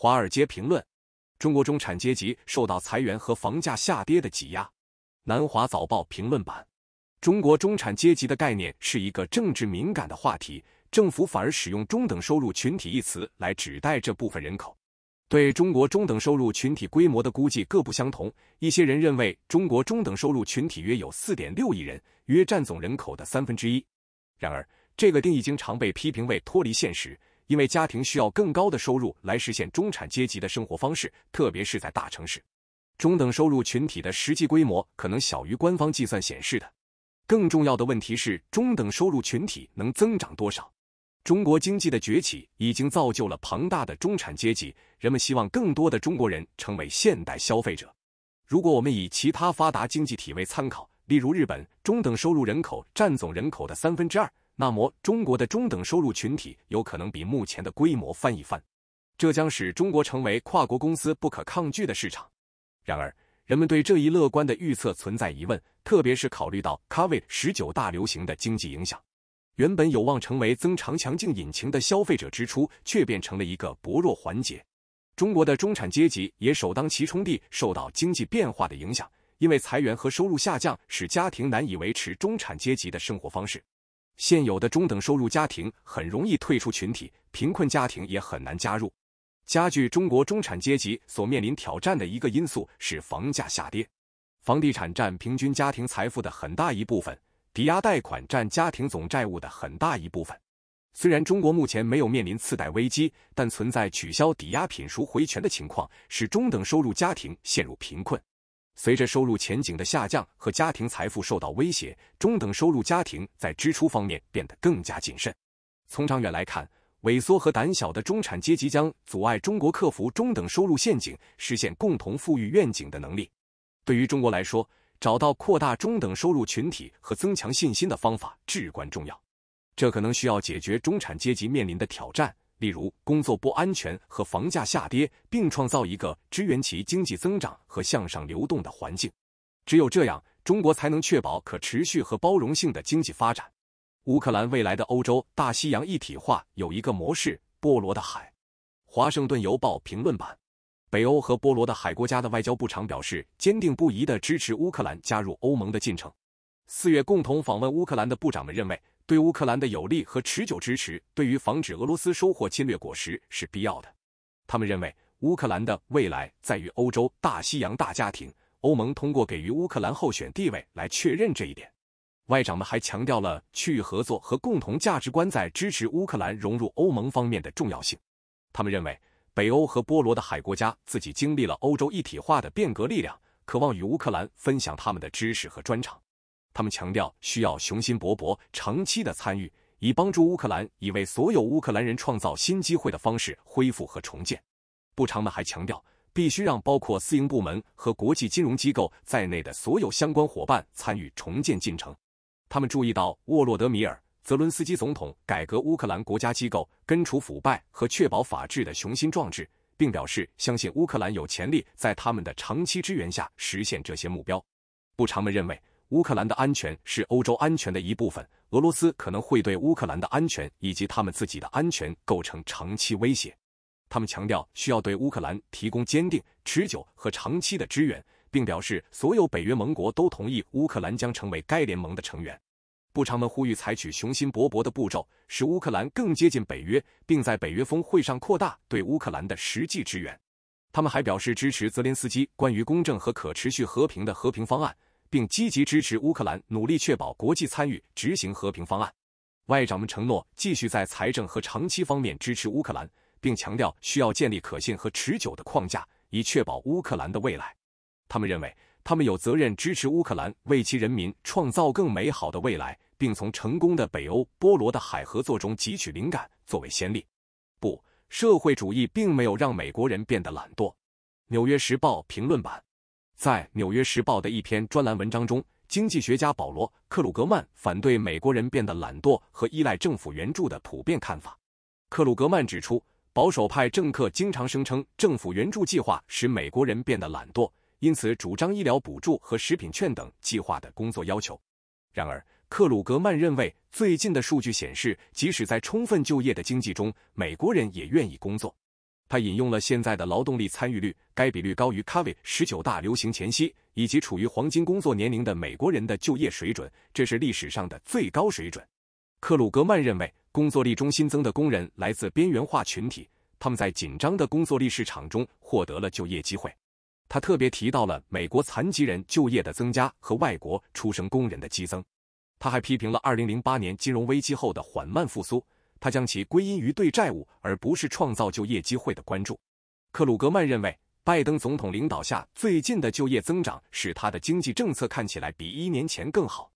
《华尔街评论》：中国中产阶级受到裁员和房价下跌的挤压。《南华早报》评论版：中国中产阶级的概念是一个政治敏感的话题，政府反而使用“中等收入群体”一词来指代这部分人口。对中国中等收入群体规模的估计各不相同，一些人认为中国中等收入群体约有四点六亿人，约占总人口的三分之一。然而，这个定义经常被批评为脱离现实。因为家庭需要更高的收入来实现中产阶级的生活方式，特别是在大城市，中等收入群体的实际规模可能小于官方计算显示的。更重要的问题是，中等收入群体能增长多少？中国经济的崛起已经造就了庞大的中产阶级，人们希望更多的中国人成为现代消费者。如果我们以其他发达经济体为参考，例如日本，中等收入人口占总人口的三分之二。那么，中国的中等收入群体有可能比目前的规模翻一番，这将使中国成为跨国公司不可抗拒的市场。然而，人们对这一乐观的预测存在疑问，特别是考虑到 Covid 十九大流行的经济影响。原本有望成为增长强劲引擎的消费者支出，却变成了一个薄弱环节。中国的中产阶级也首当其冲地受到经济变化的影响，因为裁员和收入下降使家庭难以维持中产阶级的生活方式。现有的中等收入家庭很容易退出群体，贫困家庭也很难加入，加剧中国中产阶级所面临挑战的一个因素是房价下跌。房地产占平均家庭财富的很大一部分，抵押贷款占家庭总债务的很大一部分。虽然中国目前没有面临次贷危机，但存在取消抵押品赎回权的情况，使中等收入家庭陷入贫困。随着收入前景的下降和家庭财富受到威胁，中等收入家庭在支出方面变得更加谨慎。从长远来看，萎缩和胆小的中产阶级将阻碍中国克服中等收入陷阱、实现共同富裕愿景的能力。对于中国来说，找到扩大中等收入群体和增强信心的方法至关重要。这可能需要解决中产阶级面临的挑战。例如，工作不安全和房价下跌，并创造一个支援其经济增长和向上流动的环境。只有这样，中国才能确保可持续和包容性的经济发展。乌克兰未来的欧洲大西洋一体化有一个模式——波罗的海。华盛顿邮报评论版，北欧和波罗的海国家的外交部长表示，坚定不移的支持乌克兰加入欧盟的进程。四月共同访问乌克兰的部长们认为。对乌克兰的有力和持久支持，对于防止俄罗斯收获侵略果实是必要的。他们认为，乌克兰的未来在于欧洲大西洋大家庭。欧盟通过给予乌克兰候选地位来确认这一点。外长们还强调了区域合作和共同价值观在支持乌克兰融入欧盟方面的重要性。他们认为，北欧和波罗的海国家自己经历了欧洲一体化的变革力量，渴望与乌克兰分享他们的知识和专长。他们强调需要雄心勃勃、长期的参与，以帮助乌克兰以为所有乌克兰人创造新机会的方式恢复和重建。部长们还强调，必须让包括私营部门和国际金融机构在内的所有相关伙伴参与重建进程。他们注意到沃洛德米尔·泽伦斯基总统改革乌克兰国家机构、根除腐败和确保法治的雄心壮志，并表示相信乌克兰有潜力在他们的长期支援下实现这些目标。部长们认为。乌克兰的安全是欧洲安全的一部分。俄罗斯可能会对乌克兰的安全以及他们自己的安全构成长期威胁。他们强调需要对乌克兰提供坚定、持久和长期的支援，并表示所有北约盟国都同意乌克兰将成为该联盟的成员。部长们呼吁采取雄心勃勃的步骤，使乌克兰更接近北约，并在北约峰会上扩大对乌克兰的实际支援。他们还表示支持泽连斯基关于公正和可持续和平的和平方案。并积极支持乌克兰，努力确保国际参与执行和平方案。外长们承诺继续在财政和长期方面支持乌克兰，并强调需要建立可信和持久的框架，以确保乌克兰的未来。他们认为，他们有责任支持乌克兰，为其人民创造更美好的未来，并从成功的北欧波罗的海合作中汲取灵感作为先例。不，社会主义并没有让美国人变得懒惰。《纽约时报》评论版。在《纽约时报》的一篇专栏文章中，经济学家保罗·克鲁格曼反对美国人变得懒惰和依赖政府援助的普遍看法。克鲁格曼指出，保守派政客经常声称政府援助计划使美国人变得懒惰，因此主张医疗补助和食品券等计划的工作要求。然而，克鲁格曼认为，最近的数据显示，即使在充分就业的经济中，美国人也愿意工作。他引用了现在的劳动力参与率，该比率高于 c 卡委十九大流行前夕以及处于黄金工作年龄的美国人的就业水准，这是历史上的最高水准。克鲁格曼认为，工作力中新增的工人来自边缘化群体，他们在紧张的工作力市场中获得了就业机会。他特别提到了美国残疾人就业的增加和外国出生工人的激增。他还批评了二零零八年金融危机后的缓慢复苏。他将其归因于对债务而不是创造就业机会的关注。克鲁格曼认为，拜登总统领导下最近的就业增长使他的经济政策看起来比一年前更好。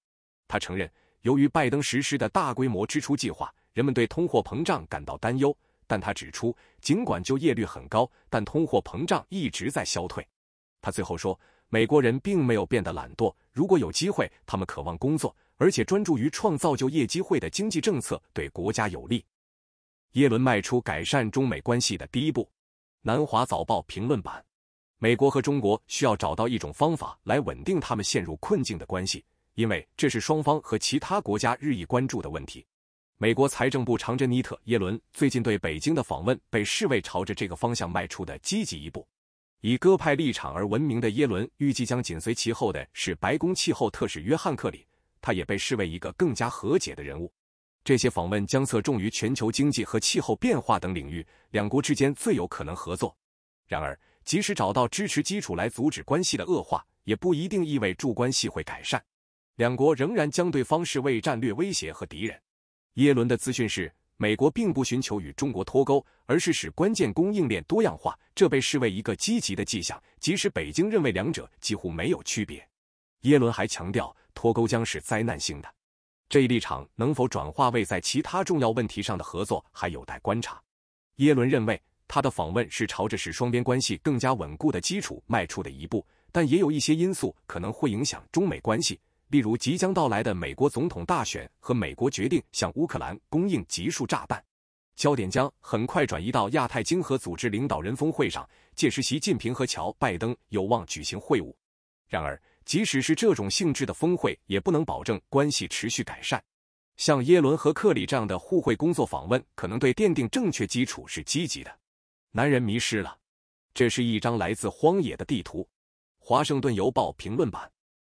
他承认，由于拜登实施的大规模支出计划，人们对通货膨胀感到担忧。但他指出，尽管就业率很高，但通货膨胀一直在消退。他最后说：“美国人并没有变得懒惰，如果有机会，他们渴望工作。”而且专注于创造就业机会的经济政策对国家有利。耶伦迈出改善中美关系的第一步。南华早报评论版：美国和中国需要找到一种方法来稳定他们陷入困境的关系，因为这是双方和其他国家日益关注的问题。美国财政部长珍妮特·耶伦最近对北京的访问被视为朝着这个方向迈出的积极一步。以鸽派立场而闻名的耶伦预计将紧随其后的是白宫气候特使约翰·克里。他也被视为一个更加和解的人物。这些访问将侧重于全球经济和气候变化等领域，两国之间最有可能合作。然而，即使找到支持基础来阻止关系的恶化，也不一定意味着关系会改善。两国仍然将对方视为战略威胁和敌人。耶伦的资讯是，美国并不寻求与中国脱钩，而是使关键供应链多样化，这被视为一个积极的迹象，即使北京认为两者几乎没有区别。耶伦还强调。脱钩将是灾难性的，这一立场能否转化为在其他重要问题上的合作还有待观察。耶伦认为，他的访问是朝着使双边关系更加稳固的基础迈出的一步，但也有一些因素可能会影响中美关系，例如即将到来的美国总统大选和美国决定向乌克兰供应集束炸弹。焦点将很快转移到亚太经合组织领导人峰会上，届时习近平和乔·拜登有望举行会晤。然而，即使是这种性质的峰会，也不能保证关系持续改善。像耶伦和克里这样的互惠工作访问，可能对奠定正确基础是积极的。男人迷失了，这是一张来自荒野的地图。华盛顿邮报评论版，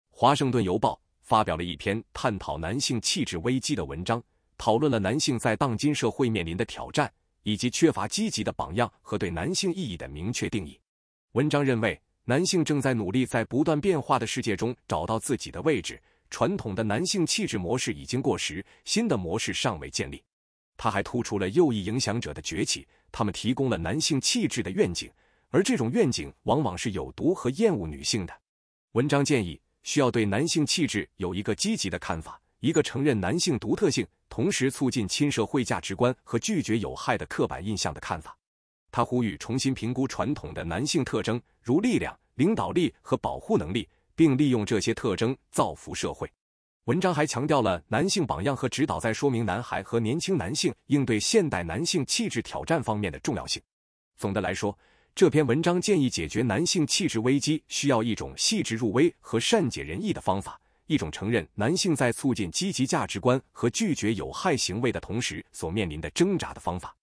华盛顿邮报发表了一篇探讨男性气质危机的文章，讨论了男性在当今社会面临的挑战，以及缺乏积极的榜样和对男性意义的明确定义。文章认为。男性正在努力在不断变化的世界中找到自己的位置。传统的男性气质模式已经过时，新的模式尚未建立。他还突出了右翼影响者的崛起，他们提供了男性气质的愿景，而这种愿景往往是有毒和厌恶女性的。文章建议需要对男性气质有一个积极的看法，一个承认男性独特性，同时促进亲社会价值观和拒绝有害的刻板印象的看法。他呼吁重新评估传统的男性特征，如力量、领导力和保护能力，并利用这些特征造福社会。文章还强调了男性榜样和指导在说明男孩和年轻男性应对现代男性气质挑战方面的重要性。总的来说，这篇文章建议解决男性气质危机需要一种细致入微和善解人意的方法，一种承认男性在促进积极价值观和拒绝有害行为的同时所面临的挣扎的方法。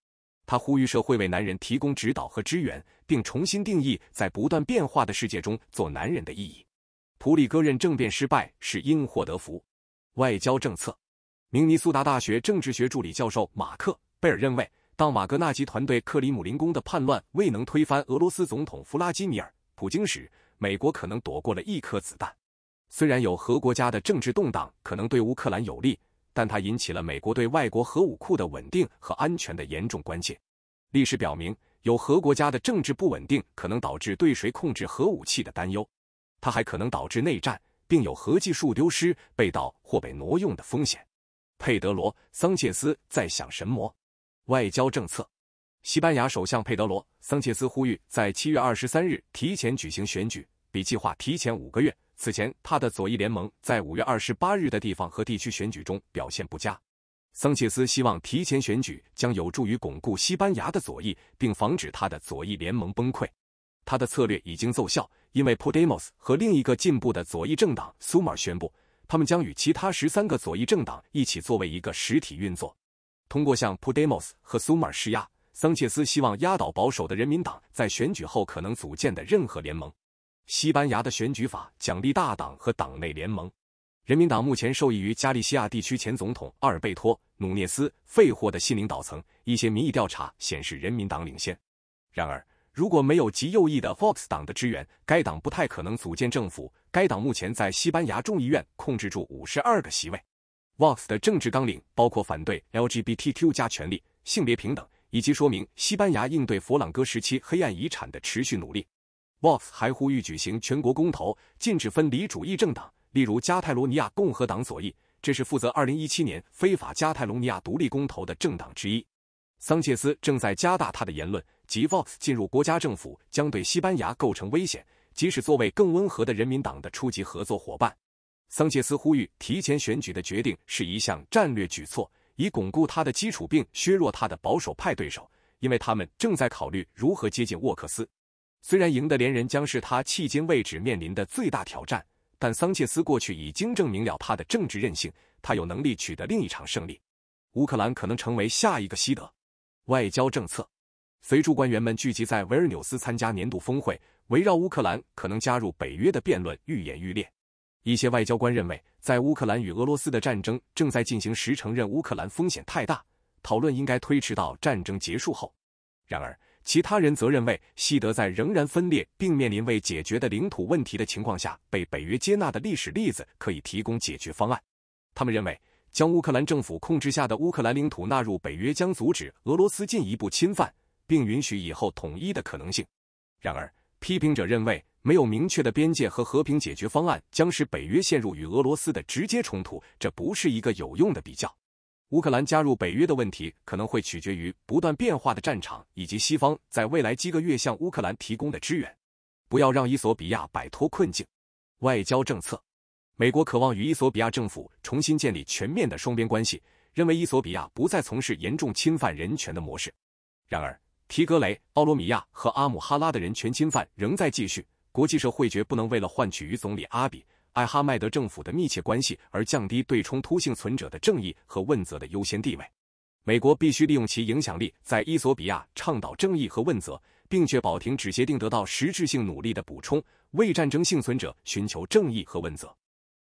他呼吁社会为男人提供指导和支援，并重新定义在不断变化的世界中做男人的意义。普里戈任政变失败是因祸得福。外交政策，明尼苏达大学政治学助理教授马克·贝尔认为，当马格纳集团队克里姆林宫的叛乱未能推翻俄罗斯总统弗拉基米尔·普京时，美国可能躲过了一颗子弹。虽然有核国家的政治动荡可能对乌克兰有利。但它引起了美国对外国核武库的稳定和安全的严重关切。历史表明，有核国家的政治不稳定可能导致对谁控制核武器的担忧。它还可能导致内战，并有核技术丢失、被盗或被挪用的风险。佩德罗·桑切斯在想什么？外交政策。西班牙首相佩德罗·桑切斯呼吁在七月二十三日提前举行选举，比计划提前五个月。此前，他的左翼联盟在五月二十八日的地方和地区选举中表现不佳。桑切斯希望提前选举将有助于巩固西班牙的左翼，并防止他的左翼联盟崩溃。他的策略已经奏效，因为 Podemos 和另一个进步的左翼政党 Sumar 宣布，他们将与其他十三个左翼政党一起作为一个实体运作。通过向 Podemos 和 Sumar 施压，桑切斯希望压倒保守的人民党在选举后可能组建的任何联盟。西班牙的选举法奖励大党和党内联盟。人民党目前受益于加利西亚地区前总统阿尔贝托·努涅斯费霍的新领导层。一些民意调查显示人民党领先。然而，如果没有极右翼的 f o x 党的支援，该党不太可能组建政府。该党目前在西班牙众议院控制住五十二个席位。Vox 的政治纲领包括反对 LGBTQ 加权利、性别平等，以及说明西班牙应对佛朗哥时期黑暗遗产的持续努力。v o s 还呼吁举行全国公投，禁止分离主义政党，例如加泰罗尼亚共和党左翼，这是负责2017年非法加泰罗尼亚独立公投的政党之一。桑切斯正在加大他的言论，即 VOX 进入国家政府将对西班牙构成危险，即使作为更温和的人民党的初级合作伙伴。桑切斯呼吁提前选举的决定是一项战略举措，以巩固他的基础并削弱他的保守派对手，因为他们正在考虑如何接近沃克斯。虽然赢得连任将是他迄今为止面临的最大挑战，但桑切斯过去已经证明了他的政治韧性，他有能力取得另一场胜利。乌克兰可能成为下一个西德。外交政策，随驻官员们聚集在维尔纽斯参加年度峰会，围绕乌克兰可能加入北约的辩论愈演愈烈。一些外交官认为，在乌克兰与俄罗斯的战争正在进行时承认乌克兰风险太大，讨论应该推迟到战争结束后。然而，其他人则认为，西德在仍然分裂并面临未解决的领土问题的情况下被北约接纳的历史例子可以提供解决方案。他们认为，将乌克兰政府控制下的乌克兰领土纳入北约将阻止俄罗斯进一步侵犯，并允许以后统一的可能性。然而，批评者认为，没有明确的边界和和平解决方案将使北约陷入与俄罗斯的直接冲突，这不是一个有用的比较。乌克兰加入北约的问题可能会取决于不断变化的战场以及西方在未来几个月向乌克兰提供的支援。不要让伊索比亚摆脱困境。外交政策，美国渴望与伊索比亚政府重新建立全面的双边关系，认为伊索比亚不再从事严重侵犯人权的模式。然而，提格雷、奥罗米亚和阿姆哈拉的人权侵犯仍在继续。国际社会绝不能为了换取与总理阿比。艾哈迈德政府的密切关系，而降低对冲突幸存者的正义和问责的优先地位。美国必须利用其影响力，在伊索比亚倡导正义和问责，并确保停止协定得到实质性努力的补充，为战争幸存者寻求正义和问责。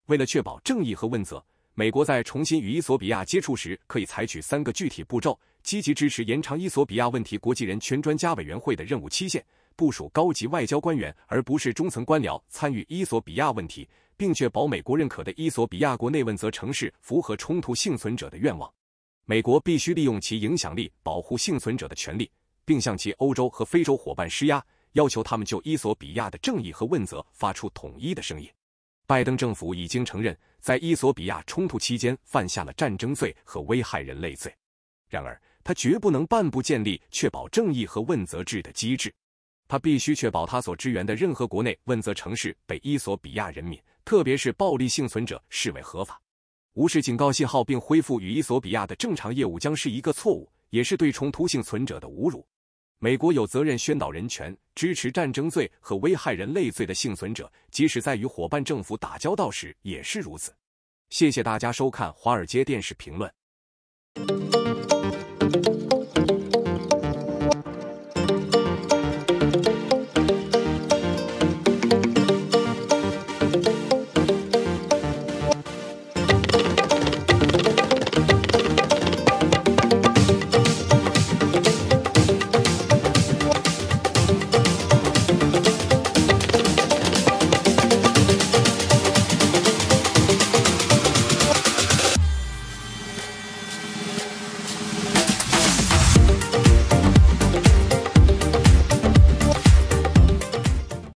为了确保正义和问责，美国在重新与伊索比亚接触时，可以采取三个具体步骤：积极支持延长伊索比亚问题国际人权专家委员会的任务期限，部署高级外交官员而不是中层官僚参与伊索比亚问题。并确保美国认可的伊索比亚国内问责城市符合冲突幸存者的愿望。美国必须利用其影响力保护幸存者的权利，并向其欧洲和非洲伙伴施压，要求他们就伊索比亚的正义和问责发出统一的声音。拜登政府已经承认，在伊索比亚冲突期间犯下了战争罪和危害人类罪，然而他绝不能半步建立确保正义和问责制的机制。他必须确保他所支援的任何国内问责城市被伊索比亚人民，特别是暴力幸存者视为合法。无视警告信号并恢复与伊索比亚的正常业务将是一个错误，也是对冲突幸存者的侮辱。美国有责任宣导人权，支持战争罪和危害人类罪的幸存者，即使在与伙伴政府打交道时也是如此。谢谢大家收看《华尔街电视评论》。